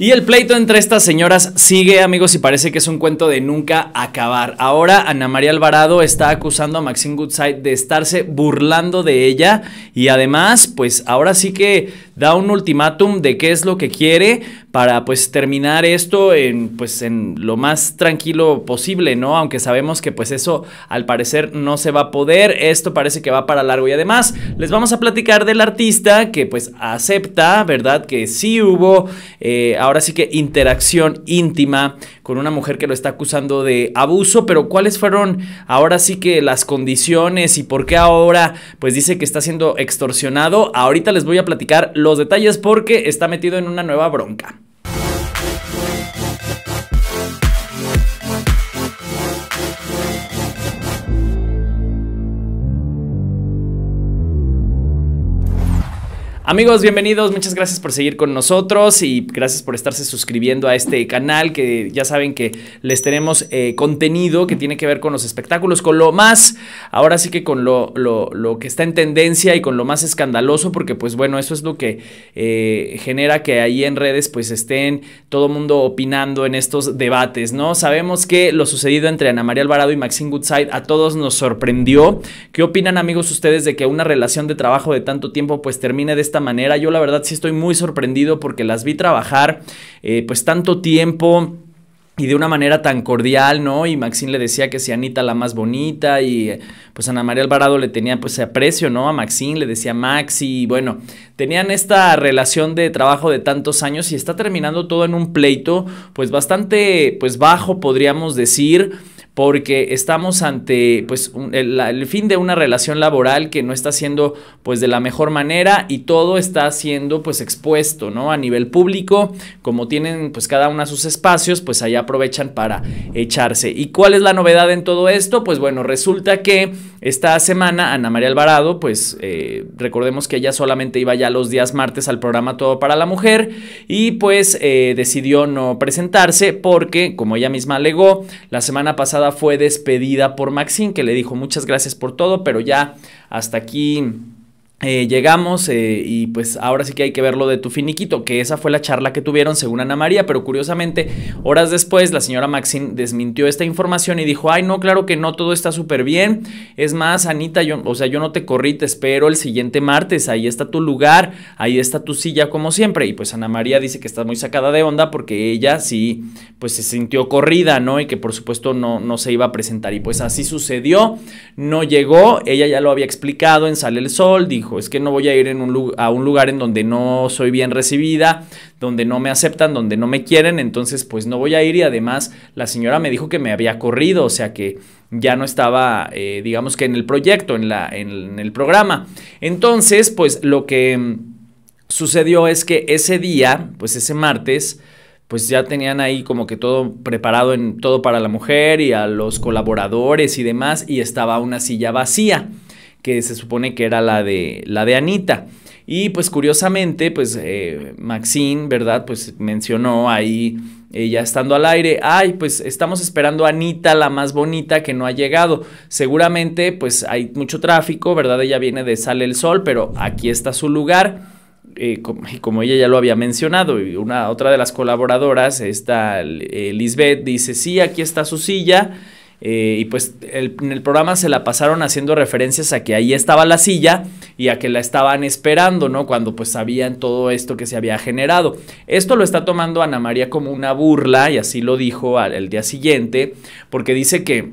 Y el pleito entre estas señoras sigue, amigos, y parece que es un cuento de nunca acabar. Ahora Ana María Alvarado está acusando a Maxine Goodside de estarse burlando de ella y además, pues ahora sí que da un ultimátum de qué es lo que quiere para pues terminar esto en pues en lo más tranquilo posible, ¿no? Aunque sabemos que pues eso al parecer no se va a poder, esto parece que va para largo y además les vamos a platicar del artista que pues acepta, ¿verdad? Que sí hubo eh, ahora sí que interacción íntima con una mujer que lo está acusando de abuso, pero cuáles fueron ahora sí que las condiciones y por qué ahora pues dice que está siendo extorsionado. Ahorita les voy a platicar los detalles porque está metido en una nueva bronca. Amigos, bienvenidos, muchas gracias por seguir con nosotros y gracias por estarse suscribiendo a este canal que ya saben que les tenemos eh, contenido que tiene que ver con los espectáculos, con lo más, ahora sí que con lo, lo, que está en tendencia y con lo más escandaloso, porque pues bueno, eso es lo que eh, genera que ahí en redes pues estén todo el mundo opinando en estos debates, ¿no? Sabemos que lo sucedido entre Ana María Alvarado y Maxine Goodside a todos nos sorprendió. ¿Qué opinan amigos ustedes de que una relación de trabajo de tanto tiempo pues termine de esta manera. Yo la verdad sí estoy muy sorprendido porque las vi trabajar eh, pues tanto tiempo y de una manera tan cordial, ¿no? Y Maxine le decía que si Anita la más bonita y pues Ana María Alvarado le tenía pues aprecio, ¿no? A Maxine le decía Maxi y bueno, tenían esta relación de trabajo de tantos años y está terminando todo en un pleito pues bastante pues bajo podríamos decir porque estamos ante pues, el, fin de una relación laboral que no está siendo pues, de la mejor manera y todo está siendo pues, expuesto ¿no? a nivel público, como tienen pues, cada una sus espacios, pues ahí aprovechan para echarse. ¿Y cuál es la novedad en todo esto? Pues bueno, resulta que esta semana Ana María Alvarado, pues eh, recordemos que ella solamente iba ya los días martes al programa Todo para la Mujer y pues eh, decidió no presentarse porque, como ella misma alegó, la semana pasada fue despedida por Maxine, que le dijo muchas gracias por todo, pero ya hasta aquí eh, llegamos eh, y pues ahora sí que hay que ver lo de tu finiquito, que esa fue la charla que tuvieron según Ana María, pero curiosamente horas después la señora Maxine desmintió esta información y dijo, ay no, claro que no, todo está súper bien, es más, Anita, yo, o sea, yo no te corrí, te espero el siguiente martes, ahí está tu lugar, ahí está tu silla como siempre, y pues Ana María dice que está muy sacada de onda porque ella sí, pues se sintió corrida, ¿no? Y que por supuesto no, no se iba a presentar, y pues así sucedió, no llegó, ella ya lo había explicado en Sale el Sol, dijo, es que no voy a ir a un lugar en donde no soy bien recibida, donde no me aceptan, donde no me quieren, entonces pues no voy a ir y además la señora me dijo que me había corrido, o sea que ya no estaba, eh, digamos que en el proyecto, en, en el programa. Entonces pues lo que mm, sucedió es que ese día, pues ese martes, pues ya tenían ahí como que todo preparado en todo para la mujer y a los colaboradores y demás y estaba una silla vacía que se supone que era la de, la de Anita. Y pues curiosamente, pues eh, Maxine, ¿verdad? Pues mencionó ahí, ella estando al aire, ay, pues estamos esperando a Anita, la más bonita, que no ha llegado. Seguramente, pues hay mucho tráfico, ¿verdad? Ella viene de Sale el Sol, pero aquí está su lugar. Eh, y como ella ya lo había mencionado, y una, otra de las colaboradoras, esta eh, Lisbeth, dice, sí, aquí está su silla eh, y pues en el programa se la pasaron haciendo referencias a que ahí estaba la silla y a que la estaban esperando, ¿no? Cuando pues sabían todo esto que se había generado. Esto lo está tomando Ana María como una burla y así lo dijo al, el día siguiente, porque dice que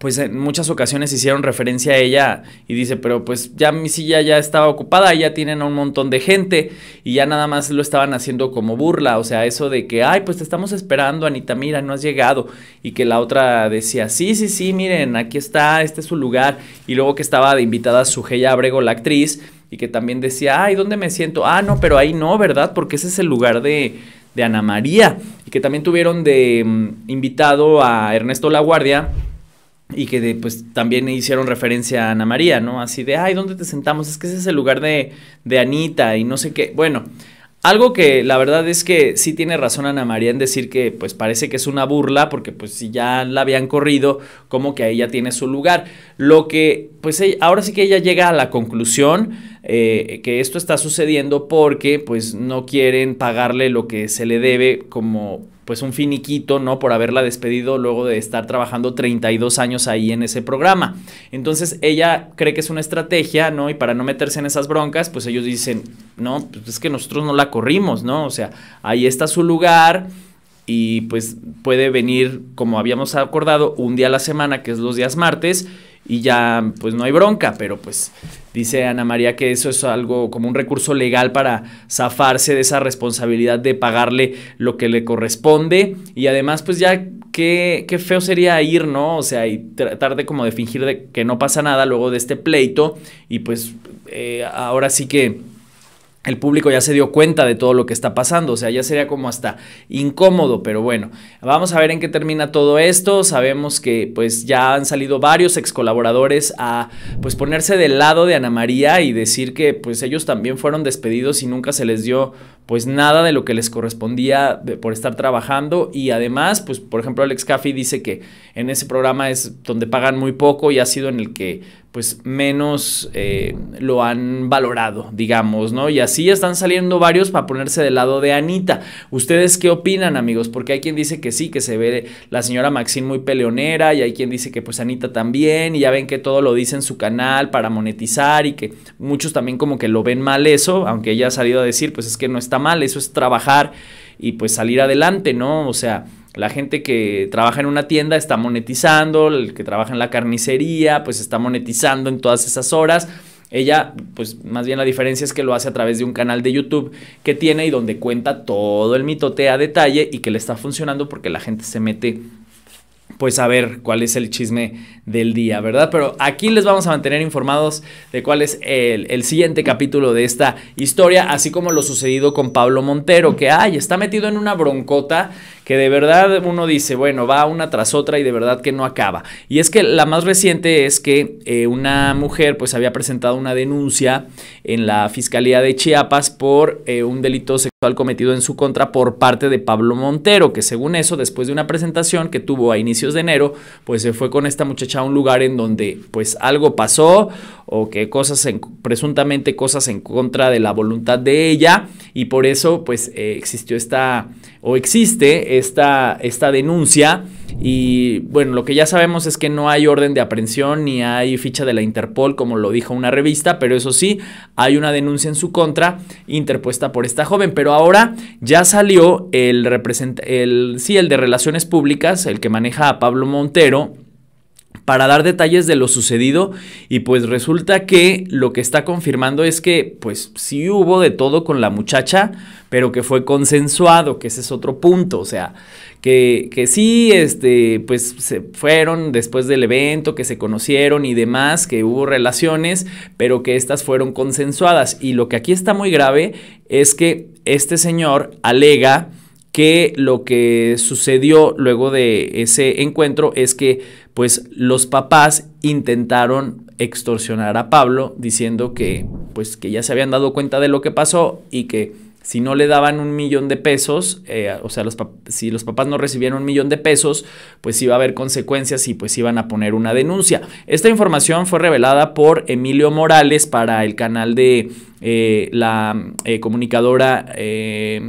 pues en muchas ocasiones hicieron referencia a ella y dice, pero pues ya mi silla ya estaba ocupada, ya tienen a un montón de gente y ya nada más lo estaban haciendo como burla, o sea, eso de que, ay, pues te estamos esperando, Anita, mira, no has llegado, y que la otra decía, sí, sí, sí, miren, aquí está, este es su lugar, y luego que estaba de invitada Sugeya Abrego, la actriz, y que también decía, ay, ¿dónde me siento? Ah, no, pero ahí no, ¿verdad? Porque ese es el lugar de, de Ana María, y que también tuvieron de mm, invitado a Ernesto La Guardia, y que pues también hicieron referencia a Ana María, ¿no? Así de, ay, ¿dónde te sentamos? Es que ese es el lugar de, de Anita y no sé qué. Bueno, algo que la verdad es que sí tiene razón Ana María en decir que pues parece que es una burla porque pues si ya la habían corrido, como que ahí ya tiene su lugar. Lo que pues ahora sí que ella llega a la conclusión eh, que esto está sucediendo porque pues no quieren pagarle lo que se le debe como pues un finiquito, ¿no? Por haberla despedido luego de estar trabajando 32 años ahí en ese programa. Entonces ella cree que es una estrategia, ¿no? Y para no meterse en esas broncas, pues ellos dicen, no, pues es que nosotros no la corrimos, ¿no? O sea, ahí está su lugar y pues puede venir, como habíamos acordado, un día a la semana, que es los días martes, y ya pues no hay bronca, pero pues Dice Ana María que eso es algo como un recurso legal para zafarse de esa responsabilidad de pagarle lo que le corresponde. Y además, pues ya qué, qué feo sería ir, ¿no? O sea, y tratar de como de fingir de que no pasa nada luego de este pleito. Y pues eh, ahora sí que el público ya se dio cuenta de todo lo que está pasando, o sea, ya sería como hasta incómodo, pero bueno, vamos a ver en qué termina todo esto. Sabemos que pues ya han salido varios ex colaboradores a pues ponerse del lado de Ana María y decir que pues ellos también fueron despedidos y nunca se les dio pues nada de lo que les correspondía por estar trabajando y además, pues por ejemplo Alex Caffey dice que en ese programa es donde pagan muy poco y ha sido en el que pues menos eh, lo han valorado, digamos, ¿no? Y así están saliendo varios para ponerse del lado de Anita. ¿Ustedes qué opinan, amigos? Porque hay quien dice que sí, que se ve la señora Maxine muy peleonera y hay quien dice que pues Anita también y ya ven que todo lo dice en su canal para monetizar y que muchos también como que lo ven mal eso, aunque ella ha salido a decir pues es que no está mal, eso es trabajar y pues salir adelante, ¿no? O sea, la gente que trabaja en una tienda está monetizando, el que trabaja en la carnicería, pues está monetizando en todas esas horas. Ella, pues más bien la diferencia es que lo hace a través de un canal de YouTube que tiene y donde cuenta todo el mitote a detalle y que le está funcionando porque la gente se mete pues ver cuál es el chisme del día, ¿verdad? Pero aquí les vamos a mantener informados de cuál es el, siguiente capítulo de esta historia, así como lo sucedido con Pablo Montero, que, ay, está metido en una broncota que de verdad uno dice, bueno, va una tras otra y de verdad que no acaba. Y es que la más reciente es que eh, una mujer pues había presentado una denuncia en la Fiscalía de Chiapas por eh, un delito sexual cometido en su contra por parte de Pablo Montero, que según eso, después de una presentación que tuvo a inicios de enero, pues se fue con esta muchacha a un lugar en donde pues algo pasó o que cosas, en, presuntamente cosas en contra de la voluntad de ella y por eso pues eh, existió esta o existe esta, esta denuncia y bueno, lo que ya sabemos es que no hay orden de aprehensión ni hay ficha de la Interpol, como lo dijo una revista, pero eso sí, hay una denuncia en su contra interpuesta por esta joven. Pero ahora ya salió el, represent el, sí, el de Relaciones Públicas, el que maneja a Pablo Montero para dar detalles de lo sucedido y pues resulta que lo que está confirmando es que pues sí hubo de todo con la muchacha, pero que fue consensuado, que ese es otro punto, o sea, que, que sí, este, pues se fueron después del evento, que se conocieron y demás, que hubo relaciones, pero que estas fueron consensuadas y lo que aquí está muy grave es que este señor alega que lo que sucedió luego de ese encuentro es que pues los papás intentaron extorsionar a Pablo diciendo que pues que ya se habían dado cuenta de lo que pasó y que si no le daban un millón de pesos, eh, o sea, si los papás no recibían un millón de pesos, pues iba a haber consecuencias y pues iban a poner una denuncia. Esta información fue revelada por Emilio Morales para el canal de eh, la eh, comunicadora... Eh,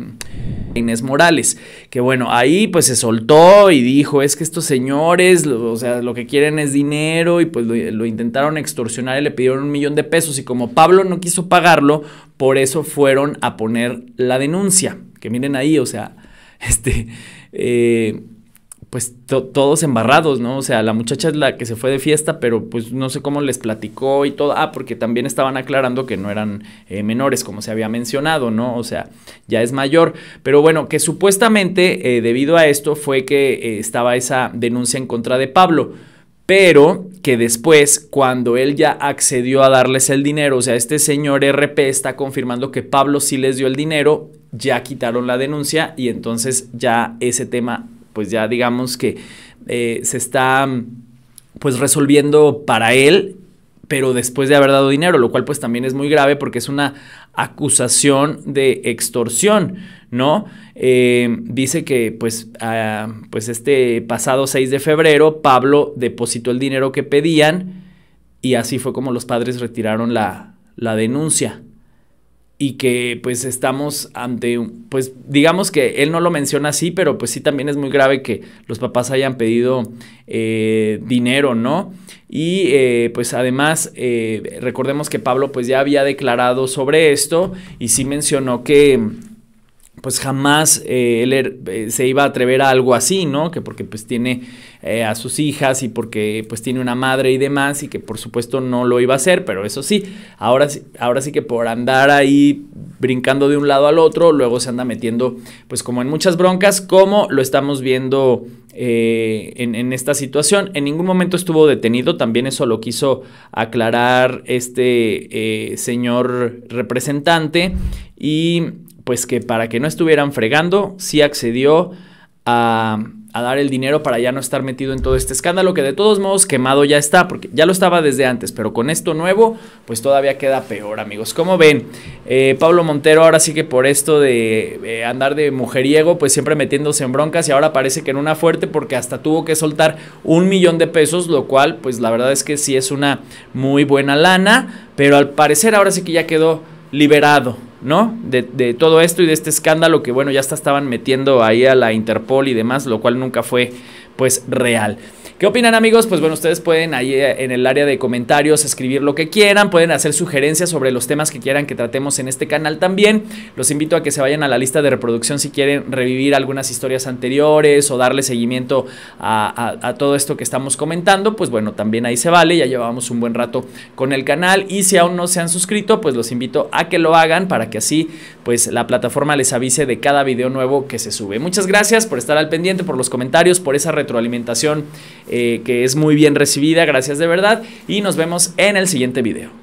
Inés Morales, que bueno, ahí pues se soltó y dijo, es que estos señores, o sea, lo que quieren es dinero y pues lo, intentaron extorsionar y le pidieron un millón de pesos y como Pablo no quiso pagarlo, por eso fueron a poner la denuncia, que miren ahí, o sea, este... Eh, pues todos embarrados, ¿no? O sea, la muchacha es la que se fue de fiesta, pero pues no sé cómo les platicó y todo. Ah, porque también estaban aclarando que no eran eh, menores, como se había mencionado, ¿no? O sea, ya es mayor. Pero bueno, que supuestamente eh, debido a esto fue que eh, estaba esa denuncia en contra de Pablo. Pero que después, cuando él ya accedió a darles el dinero, o sea, este señor RP está confirmando que Pablo sí les dio el dinero, ya quitaron la denuncia y entonces ya ese tema pues ya digamos que eh, se está pues resolviendo para él, pero después de haber dado dinero, lo cual pues también es muy grave porque es una acusación de extorsión, ¿no? Eh, dice que pues, ah, pues este pasado 6 de febrero Pablo depositó el dinero que pedían y así fue como los padres retiraron la, la denuncia y que pues estamos ante, pues digamos que él no lo menciona así, pero pues sí también es muy grave que los papás hayan pedido eh, dinero, ¿no? Y eh, pues además eh, recordemos que Pablo pues ya había declarado sobre esto y sí mencionó que pues jamás eh, él er, eh, se iba a atrever a algo así, ¿no? Que porque pues tiene eh, a sus hijas y porque pues tiene una madre y demás y que por supuesto no lo iba a hacer, pero eso sí, ahora, ahora sí que por andar ahí brincando de un lado al otro, luego se anda metiendo pues como en muchas broncas, como lo estamos viendo en, en, esta situación. En ningún momento estuvo detenido, también eso lo quiso aclarar este señor representante y pues que para que no estuvieran fregando, sí accedió a, dar el dinero para ya no estar metido en todo este escándalo, que de todos modos quemado ya está, porque ya lo estaba desde antes, pero con esto nuevo, pues todavía queda peor, amigos. Como ven, eh, Pablo Montero ahora sí que por esto de eh, andar de mujeriego, pues siempre metiéndose en broncas y ahora parece que en una fuerte porque hasta tuvo que soltar un millón de pesos, lo cual, pues la verdad es que sí es una muy buena lana, pero al parecer ahora sí que ya quedó liberado ¿no? De, de, todo esto y de este escándalo que, bueno, ya está estaban metiendo ahí a la Interpol y demás, lo cual nunca fue pues real. ¿Qué opinan amigos? Pues bueno, ustedes pueden ahí eh, en el área de comentarios escribir lo que quieran, pueden hacer sugerencias sobre los temas que quieran que tratemos en este canal también. Los invito a que se vayan a la lista de reproducción si quieren revivir algunas historias anteriores o darle seguimiento a, todo esto que estamos comentando. Pues bueno, también ahí se vale, ya llevamos un buen rato con el canal y si aún no se han suscrito, pues los invito a que lo hagan para que así pues la plataforma les avise de cada video nuevo que se sube. Muchas gracias por estar al pendiente, por los comentarios, por esa retroalimentación alimentación eh, que es muy bien recibida. Gracias de verdad y nos vemos en el siguiente video.